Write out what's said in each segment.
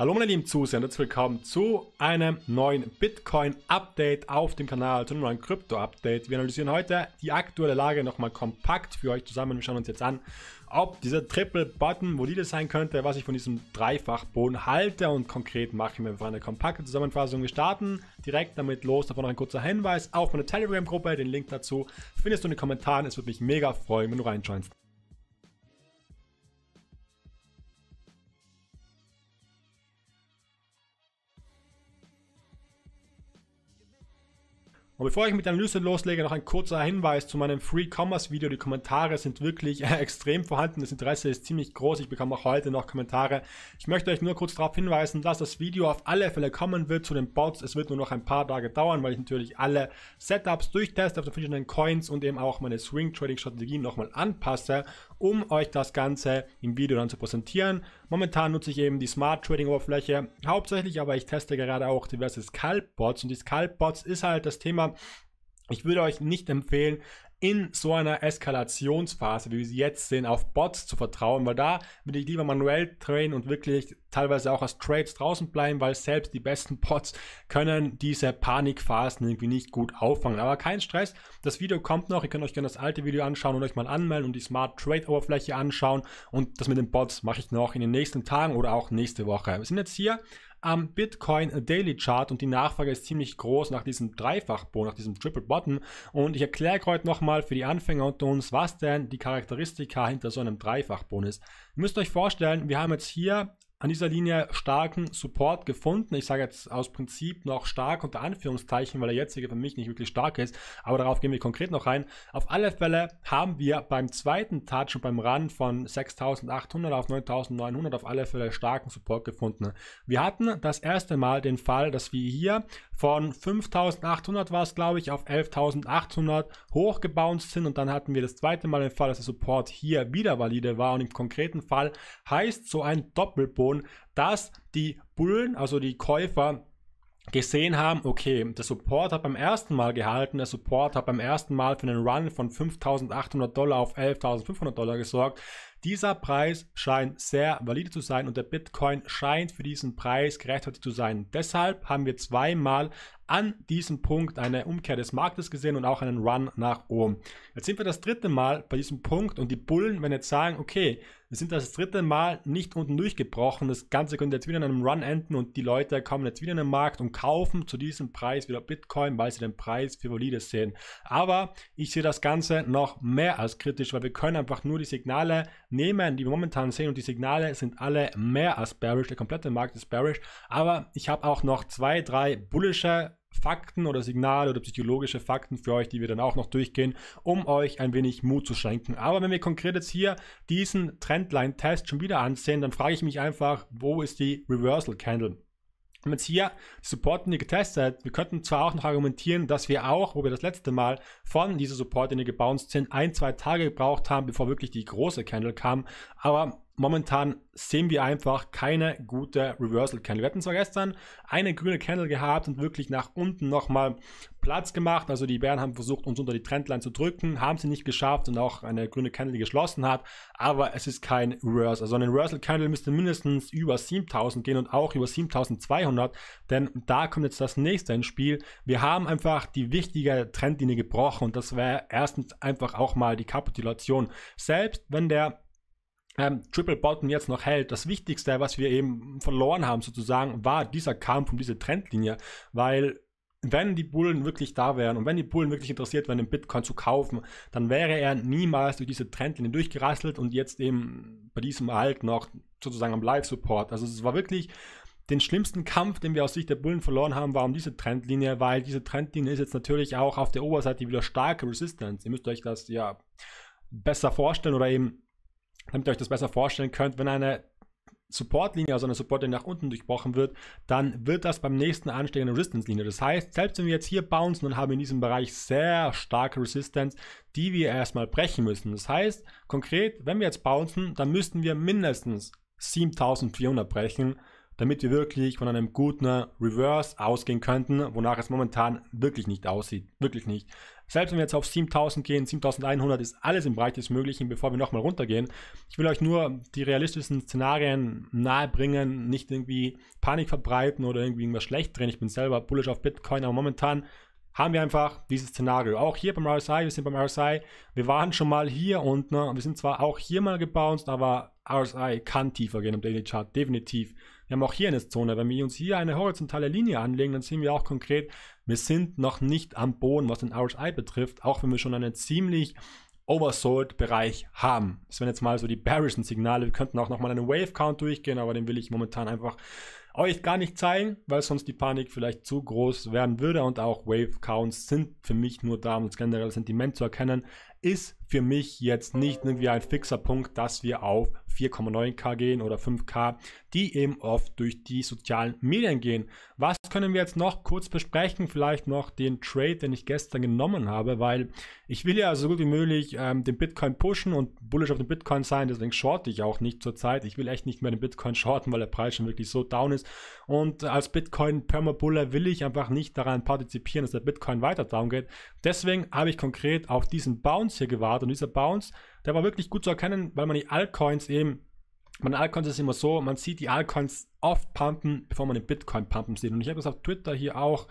Hallo meine lieben Zuseher und herzlich willkommen zu einem neuen Bitcoin-Update auf dem Kanal, zu einem neuen Krypto-Update. Wir analysieren heute die aktuelle Lage nochmal kompakt für euch zusammen. Wir schauen uns jetzt an, ob dieser Triple Button valide sein könnte, was ich von diesem Dreifachboden halte und konkret machen wir einfach eine kompakte Zusammenfassung. Wir starten direkt damit los. Davon noch ein kurzer Hinweis auf meine Telegram-Gruppe. Den Link dazu findest du in den Kommentaren. Es würde mich mega freuen, wenn du reinjoinst. Und bevor ich mit der Analyse loslege, noch ein kurzer Hinweis zu meinem Free Commerce Video. Die Kommentare sind wirklich äh, extrem vorhanden. Das Interesse ist ziemlich groß. Ich bekomme auch heute noch Kommentare. Ich möchte euch nur kurz darauf hinweisen, dass das Video auf alle Fälle kommen wird zu den Bots. Es wird nur noch ein paar Tage dauern, weil ich natürlich alle Setups durchteste auf den verschiedenen Coins und eben auch meine Swing Trading Strategien nochmal anpasse um euch das Ganze im Video dann zu präsentieren. Momentan nutze ich eben die Smart Trading Oberfläche hauptsächlich, aber ich teste gerade auch diverse Scalp Bots und die Scalp Bots ist halt das Thema, ich würde euch nicht empfehlen, in so einer Eskalationsphase, wie wir sie jetzt sehen, auf Bots zu vertrauen, weil da würde ich lieber manuell trainen und wirklich teilweise auch als Trades draußen bleiben, weil selbst die besten Bots können diese Panikphasen irgendwie nicht gut auffangen. Aber kein Stress, das Video kommt noch, ihr könnt euch gerne das alte Video anschauen und euch mal anmelden und die Smart Trade Oberfläche anschauen und das mit den Bots mache ich noch in den nächsten Tagen oder auch nächste Woche. Wir sind jetzt hier am Bitcoin Daily Chart und die Nachfrage ist ziemlich groß nach diesem Dreifachboden, nach diesem Triple Button und ich erkläre euch heute nochmal, nochmal für die Anfänger unter uns, was denn die Charakteristika hinter so einem Dreifachbonus. Ihr müsst euch vorstellen, wir haben jetzt hier an dieser Linie starken Support gefunden. Ich sage jetzt aus Prinzip noch stark unter Anführungszeichen, weil der jetzige für mich nicht wirklich stark ist, aber darauf gehen wir konkret noch rein. Auf alle Fälle haben wir beim zweiten Touch und beim Run von 6800 auf 9900 auf alle Fälle starken Support gefunden. Wir hatten das erste Mal den Fall, dass wir hier von 5800 war es glaube ich auf 11.800 hochgebounced sind und dann hatten wir das zweite Mal den Fall, dass der Support hier wieder valide war und im konkreten Fall heißt so ein Doppelboden Situation, dass die Bullen, also die Käufer, gesehen haben, okay, der Support hat beim ersten Mal gehalten, der Support hat beim ersten Mal für einen Run von 5.800 Dollar auf 11.500 Dollar gesorgt. Dieser Preis scheint sehr valide zu sein und der Bitcoin scheint für diesen Preis gerechtfertigt zu sein. Deshalb haben wir zweimal an diesem Punkt eine Umkehr des Marktes gesehen und auch einen Run nach oben. Jetzt sind wir das dritte Mal bei diesem Punkt und die Bullen, werden jetzt sagen, okay, wir sind das dritte Mal nicht unten durchgebrochen, das Ganze könnte jetzt wieder in einem Run enden und die Leute kommen jetzt wieder in den Markt und kaufen zu diesem Preis wieder Bitcoin, weil sie den Preis für valide sehen. Aber ich sehe das Ganze noch mehr als kritisch, weil wir können einfach nur die Signale nehmen, die wir momentan sehen und die Signale sind alle mehr als bearish, der komplette Markt ist bearish, aber ich habe auch noch zwei, drei bullische Fakten oder Signale oder psychologische Fakten für euch, die wir dann auch noch durchgehen, um euch ein wenig Mut zu schenken. Aber wenn wir konkret jetzt hier diesen Trendline-Test schon wieder ansehen, dann frage ich mich einfach, wo ist die Reversal Candle? Wenn wir jetzt hier Support-Linie getestet, wir könnten zwar auch noch argumentieren, dass wir auch, wo wir das letzte Mal von dieser Support-Linie gebounced sind, ein, zwei Tage gebraucht haben, bevor wirklich die große Candle kam, aber momentan sehen wir einfach keine gute Reversal Candle. Wir hatten zwar gestern eine grüne Candle gehabt und wirklich nach unten nochmal Platz gemacht. Also die Bären haben versucht, uns unter die Trendline zu drücken, haben sie nicht geschafft und auch eine grüne Candle geschlossen hat. Aber es ist kein Reverse. Also eine Reversal Candle müsste mindestens über 7000 gehen und auch über 7200, denn da kommt jetzt das nächste ins Spiel. Wir haben einfach die wichtige Trendlinie gebrochen und das wäre erstens einfach auch mal die Kapitulation. Selbst wenn der ähm, Triple Bottom jetzt noch hält. Das Wichtigste, was wir eben verloren haben sozusagen, war dieser Kampf um diese Trendlinie, weil wenn die Bullen wirklich da wären und wenn die Bullen wirklich interessiert wären, den Bitcoin zu kaufen, dann wäre er niemals durch diese Trendlinie durchgerasselt und jetzt eben bei diesem Halt noch sozusagen am Live-Support. Also es war wirklich den schlimmsten Kampf, den wir aus Sicht der Bullen verloren haben, war um diese Trendlinie, weil diese Trendlinie ist jetzt natürlich auch auf der Oberseite wieder starke Resistance. Ihr müsst euch das ja besser vorstellen oder eben damit ihr euch das besser vorstellen könnt, wenn eine Supportlinie, also eine Supportlinie nach unten durchbrochen wird, dann wird das beim nächsten Anstieg eine Resistance-Linie. Das heißt, selbst wenn wir jetzt hier bouncen und haben in diesem Bereich sehr starke Resistance, die wir erstmal brechen müssen. Das heißt, konkret, wenn wir jetzt bouncen, dann müssten wir mindestens 7400 brechen, damit wir wirklich von einem guten Reverse ausgehen könnten, wonach es momentan wirklich nicht aussieht. Wirklich nicht. Selbst wenn wir jetzt auf 7000 gehen, 7100 ist alles im Bereich des Möglichen, bevor wir nochmal runtergehen. Ich will euch nur die realistischen Szenarien nahebringen, nicht irgendwie Panik verbreiten oder irgendwie irgendwas schlecht drehen. Ich bin selber bullish auf Bitcoin, aber momentan haben wir einfach dieses Szenario. Auch hier beim RSI, wir sind beim RSI, wir waren schon mal hier und ne, wir sind zwar auch hier mal gebounced, aber RSI kann tiefer gehen im Daily Chart, definitiv. Wir haben auch hier eine Zone. Wenn wir uns hier eine horizontale Linie anlegen, dann sehen wir auch konkret, wir sind noch nicht am Boden, was den RSI betrifft, auch wenn wir schon einen ziemlich oversold Bereich haben. Das wären jetzt mal so die bearischen Signale. Wir könnten auch nochmal einen Wave Count durchgehen, aber den will ich momentan einfach euch gar nicht zeigen, weil sonst die Panik vielleicht zu groß werden würde und auch Wave Counts sind für mich nur da, um das generelle Sentiment zu erkennen. Ist für mich jetzt nicht irgendwie ein fixer Punkt, dass wir auf 4,9K gehen oder 5K, die eben oft durch die sozialen Medien gehen. Was können wir jetzt noch kurz besprechen? Vielleicht noch den Trade, den ich gestern genommen habe, weil ich will ja so gut wie möglich ähm, den Bitcoin pushen und bullish auf den Bitcoin sein, deswegen shorte ich auch nicht zurzeit. Ich will echt nicht mehr den Bitcoin shorten, weil der Preis schon wirklich so down ist. Und als Bitcoin Permabuller will ich einfach nicht daran partizipieren, dass der Bitcoin weiter down geht. Deswegen habe ich konkret auf diesen Bounce hier gewartet und dieser Bounce der war wirklich gut zu erkennen, weil man die Altcoins eben, man Altcoins ist immer so, man sieht die Altcoins oft pumpen, bevor man den Bitcoin pumpen sieht. Und ich habe das auf Twitter hier auch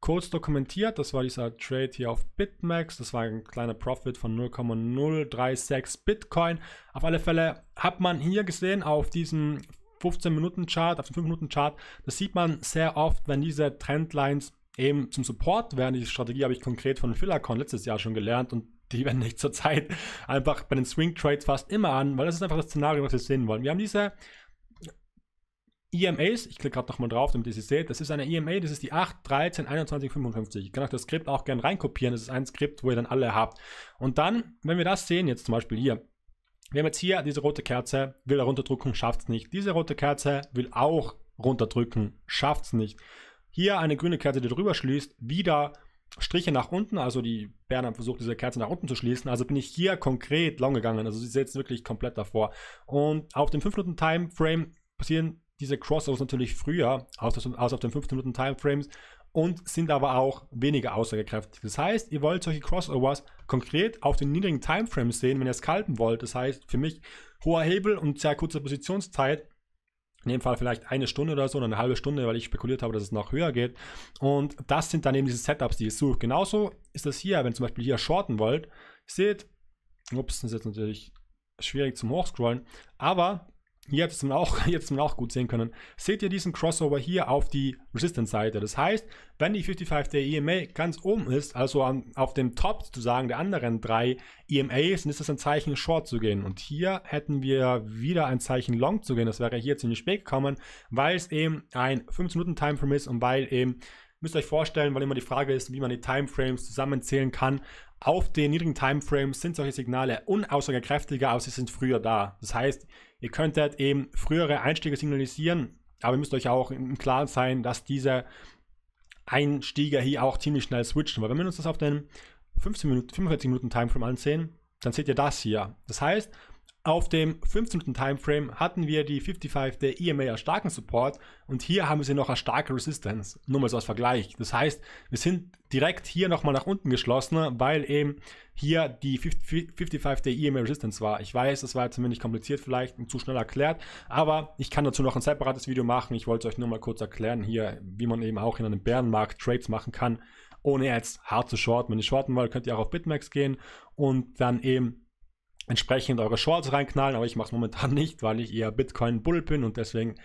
kurz dokumentiert. Das war dieser Trade hier auf Bitmax. Das war ein kleiner Profit von 0,036 Bitcoin. Auf alle Fälle hat man hier gesehen auf diesem 15-Minuten-Chart, auf dem 5-Minuten-Chart, das sieht man sehr oft, wenn diese Trendlines eben zum Support werden. Diese Strategie habe ich konkret von Philacon letztes Jahr schon gelernt und die wende ich zurzeit einfach bei den Swing Trades fast immer an, weil das ist einfach das Szenario, was wir sehen wollen. Wir haben diese EMAs, ich klicke gerade nochmal drauf, damit ihr sie seht. Das ist eine EMA, das ist die 8, 13, 21, 55. Ich kann euch das Skript auch gerne reinkopieren. Das ist ein Skript, wo ihr dann alle habt. Und dann, wenn wir das sehen, jetzt zum Beispiel hier, wir haben jetzt hier diese rote Kerze, will er runterdrücken, schafft es nicht. Diese rote Kerze will auch runterdrücken, schafft es nicht. Hier eine grüne Kerze, die drüber schließt, wieder runterdrücken. Striche nach unten, also die Bären haben versucht, diese Kerze nach unten zu schließen. Also bin ich hier konkret long gegangen. Also sie sitzen wirklich komplett davor. Und auf dem 5-Minuten-Timeframe passieren diese Crossovers natürlich früher als, auf den 15-Minuten-Timeframes und sind aber auch weniger aussagekräftig. Das heißt, ihr wollt solche Crossovers konkret auf den niedrigen Timeframes sehen, wenn ihr scalpen wollt. Das heißt, für mich hoher Hebel und sehr kurze Positionszeit in dem Fall vielleicht eine Stunde oder so oder eine halbe Stunde, weil ich spekuliert habe, dass es noch höher geht. Und das sind dann eben diese Setups, die ich sucht. Genauso ist das hier, wenn ihr zum Beispiel hier shorten wollt. Seht, ups, das ist jetzt natürlich schwierig zum Hochscrollen, aber hier hättest man auch, jetzt man auch gut sehen können. Seht ihr diesen Crossover hier auf die Resistance-Seite? Das heißt, wenn die 55 day EMA ganz oben ist, also an, auf dem Top sozusagen der anderen drei EMAs, dann ist das ein Zeichen, Short zu gehen. Und hier hätten wir wieder ein Zeichen, Long zu gehen. Das wäre hier ziemlich spät gekommen, weil es eben ein 15-Minuten-Timeframe ist und weil eben müsst ihr euch vorstellen, weil immer die Frage ist, wie man die Timeframes zusammenzählen kann. Auf den niedrigen Timeframes sind solche Signale unaussagekräftiger, aber sie sind früher da. Das heißt, ihr könntet eben frühere Einstiege signalisieren, aber ihr müsst euch auch im Klaren sein, dass diese Einstiege hier auch ziemlich schnell switchen. Weil wenn wir uns das auf den 15 Minuten, 45 Minuten Timeframe ansehen, dann seht ihr das hier. Das heißt, auf dem 15. Timeframe hatten wir die 55 der EMA als starken Support und hier haben wir sie noch als starke Resistance, nur mal so als Vergleich. Das heißt, wir sind direkt hier nochmal nach unten geschlossen, weil eben hier die 55 der EMA Resistance war. Ich weiß, das war jetzt kompliziert vielleicht und zu schnell erklärt, aber ich kann dazu noch ein separates Video machen. Ich wollte es euch nur mal kurz erklären hier, wie man eben auch in einem Bärenmarkt Trades machen kann, ohne jetzt hart zu shorten. Wenn ihr shorten wollt, könnt ihr auch auf BitMax gehen und dann eben entsprechend eure Shorts reinknallen, aber ich mache es momentan nicht, weil ich eher Bitcoin-Bull bin und deswegen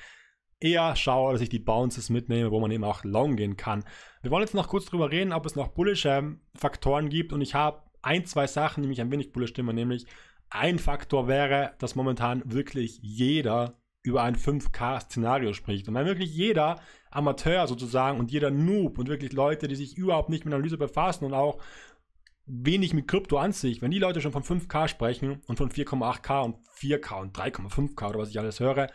eher schaue, dass ich die Bounces mitnehme, wo man eben auch long gehen kann. Wir wollen jetzt noch kurz drüber reden, ob es noch bullische Faktoren gibt und ich habe ein, zwei Sachen, die mich ein wenig bullisch stimmen, nämlich ein Faktor wäre, dass momentan wirklich jeder über ein 5K-Szenario spricht. Und wenn wirklich jeder Amateur sozusagen und jeder Noob und wirklich Leute, die sich überhaupt nicht mit Analyse befassen und auch wenig mit Krypto an sich, wenn die Leute schon von 5K sprechen und von 4,8K und 4K und 3,5K oder was ich alles höre,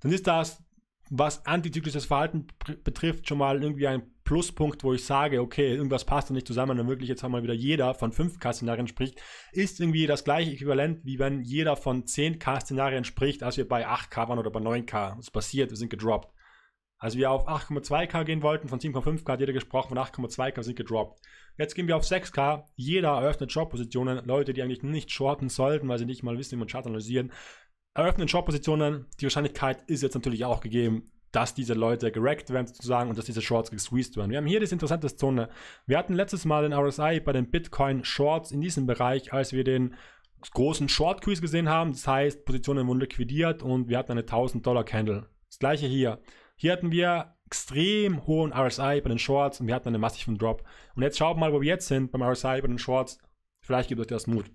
dann ist das, was antizyklisches Verhalten betrifft, schon mal irgendwie ein Pluspunkt, wo ich sage, okay, irgendwas passt da nicht zusammen, dann wirklich jetzt einmal wieder jeder von 5K-Szenarien spricht, ist irgendwie das gleiche Äquivalent, wie wenn jeder von 10K-Szenarien spricht, als wir bei 8K waren oder bei 9K. Es passiert, wir sind gedroppt. Als wir auf 8,2K gehen wollten, von 7,5K hat jeder gesprochen, von 8,2K sind gedroppt. Jetzt gehen wir auf 6K, jeder eröffnet Short-Positionen, Leute, die eigentlich nicht shorten sollten, weil sie nicht mal wissen, wie man Chart analysieren, eröffnen Short-Positionen. Die Wahrscheinlichkeit ist jetzt natürlich auch gegeben, dass diese Leute gerackt werden sozusagen und dass diese Shorts gesqueezed werden. Wir haben hier das interessante Zone. Wir hatten letztes Mal den RSI bei den Bitcoin Shorts in diesem Bereich, als wir den großen Short quiz gesehen haben. Das heißt, Positionen wurden liquidiert und wir hatten eine 1000 Dollar Candle. Das gleiche hier. Hier hatten wir extrem hohen RSI bei den Shorts und wir hatten einen massiven Drop. Und jetzt schaut mal, wo wir jetzt sind beim RSI bei den Shorts. Vielleicht gibt euch das Mut.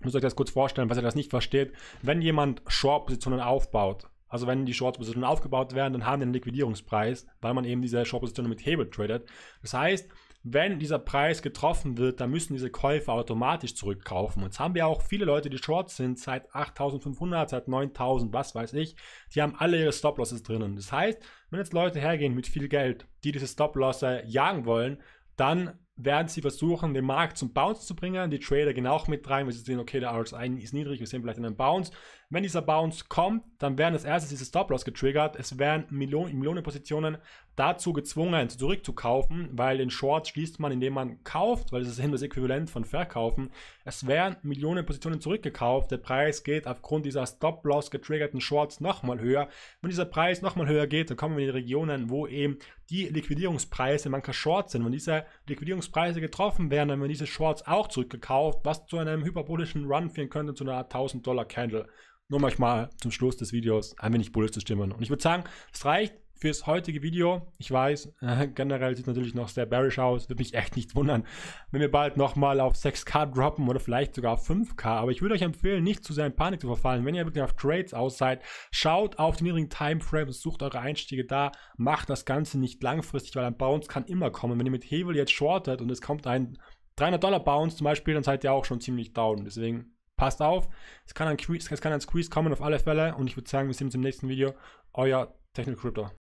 Ich muss euch das kurz vorstellen, was ihr das nicht versteht. Wenn jemand Short-Positionen aufbaut, also wenn die Short-Positionen aufgebaut werden, dann haben die einen Liquidierungspreis, weil man eben diese Short-Positionen mit Hebel tradet. Das heißt, wenn dieser Preis getroffen wird, dann müssen diese Käufer automatisch zurückkaufen. Und jetzt haben wir auch viele Leute, die short sind, seit 8500, seit 9000, was weiß ich. Die haben alle ihre Stop-Losses drinnen. Das heißt, wenn jetzt Leute hergehen mit viel Geld, die diese Stop-Losser jagen wollen, dann werden sie versuchen, den Markt zum Bounce zu bringen. Die Trader gehen auch mit rein, weil sie sehen, okay, der RSI ist niedrig, wir sehen vielleicht einen Bounce. Wenn dieser Bounce kommt, dann werden als erstes diese Stop-Loss getriggert. Es werden Millionen, Millionen Positionen dazu gezwungen, zurückzukaufen, weil den Short schließt man, indem man kauft, weil es ist eben das Äquivalent von Verkaufen. Es werden Millionen Positionen zurückgekauft. Der Preis geht aufgrund dieser Stop-Loss getriggerten Shorts nochmal höher. Wenn dieser Preis nochmal höher geht, dann kommen wir in die Regionen, wo eben die Liquidierungspreise mancher Shorts sind. Wenn diese Liquidierungspreise getroffen werden, dann werden diese Shorts auch zurückgekauft, was zu einem hyperbolischen Run führen könnte, zu einer 1000-Dollar-Candle. Nur manchmal zum Schluss des Videos ein wenig bullisch zu stimmen. Und ich würde sagen, es reicht fürs heutige Video. Ich weiß, äh, generell sieht es natürlich noch sehr bearish aus. Würde mich echt nicht wundern, wenn wir bald nochmal auf 6K droppen oder vielleicht sogar auf 5K. Aber ich würde euch empfehlen, nicht zu sehr in Panik zu verfallen. Wenn ihr wirklich auf Trades aus seid, schaut auf den niedrigen Timeframes, sucht eure Einstiege da, macht das Ganze nicht langfristig, weil ein Bounce kann immer kommen. Wenn ihr mit Hebel jetzt shortet und es kommt ein 300 Dollar Bounce zum Beispiel, dann seid ihr auch schon ziemlich down. Deswegen passt auf, es kann ein Squeeze, es kann ein Squeeze kommen auf alle Fälle und ich würde sagen, wir sehen uns im nächsten Video. Euer Technical Crypto.